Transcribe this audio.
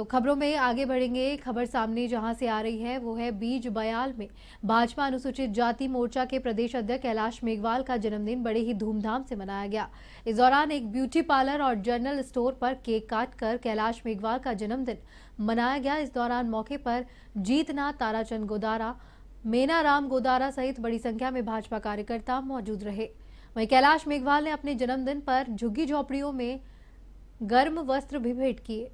तो खबरों में आगे बढ़ेंगे खबर सामने जहां से आ रही है वो है बीज बयाल में भाजपा अनुसूचित जाति मोर्चा के प्रदेश अध्यक्ष कैलाश मेघवाल का जन्मदिन बड़े ही धूमधाम से मनाया गया इस दौरान एक ब्यूटी पार्लर और जनरल स्टोर पर केक काट कर कैलाश मेघवाल का जन्मदिन मनाया गया इस दौरान मौके पर जीतनाथ ताराचंद गोदारा मेना राम गोदारा सहित बड़ी संख्या में भाजपा कार्यकर्ता मौजूद रहे वहीं कैलाश मेघवाल ने अपने जन्मदिन पर झुग्गी झोपड़ियों में गर्म वस्त्र भी भेंट किए